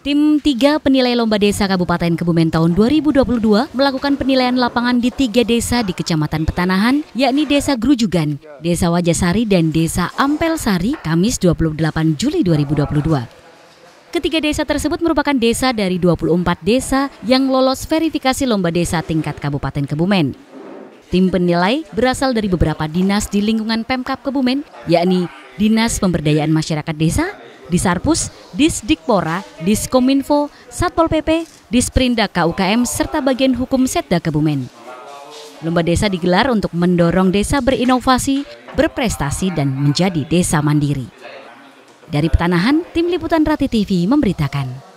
Tim 3 penilai Lomba Desa Kabupaten Kebumen tahun 2022 melakukan penilaian lapangan di tiga desa di Kecamatan Petanahan, yakni Desa Grujugan, Desa Wajasari, dan Desa Ampelsari, Kamis 28 Juli 2022. Ketiga desa tersebut merupakan desa dari 24 desa yang lolos verifikasi Lomba Desa tingkat Kabupaten Kebumen. Tim penilai berasal dari beberapa dinas di lingkungan Pemkap Kebumen, yakni Dinas Pemberdayaan Masyarakat Desa, Disarpus, Disdikpora, Diskominfo, Satpol PP, Disprindak KUKM, serta bagian hukum Setda Kebumen. Lomba desa digelar untuk mendorong desa berinovasi, berprestasi, dan menjadi desa mandiri. Dari Petanahan, Tim Liputan Rati TV memberitakan.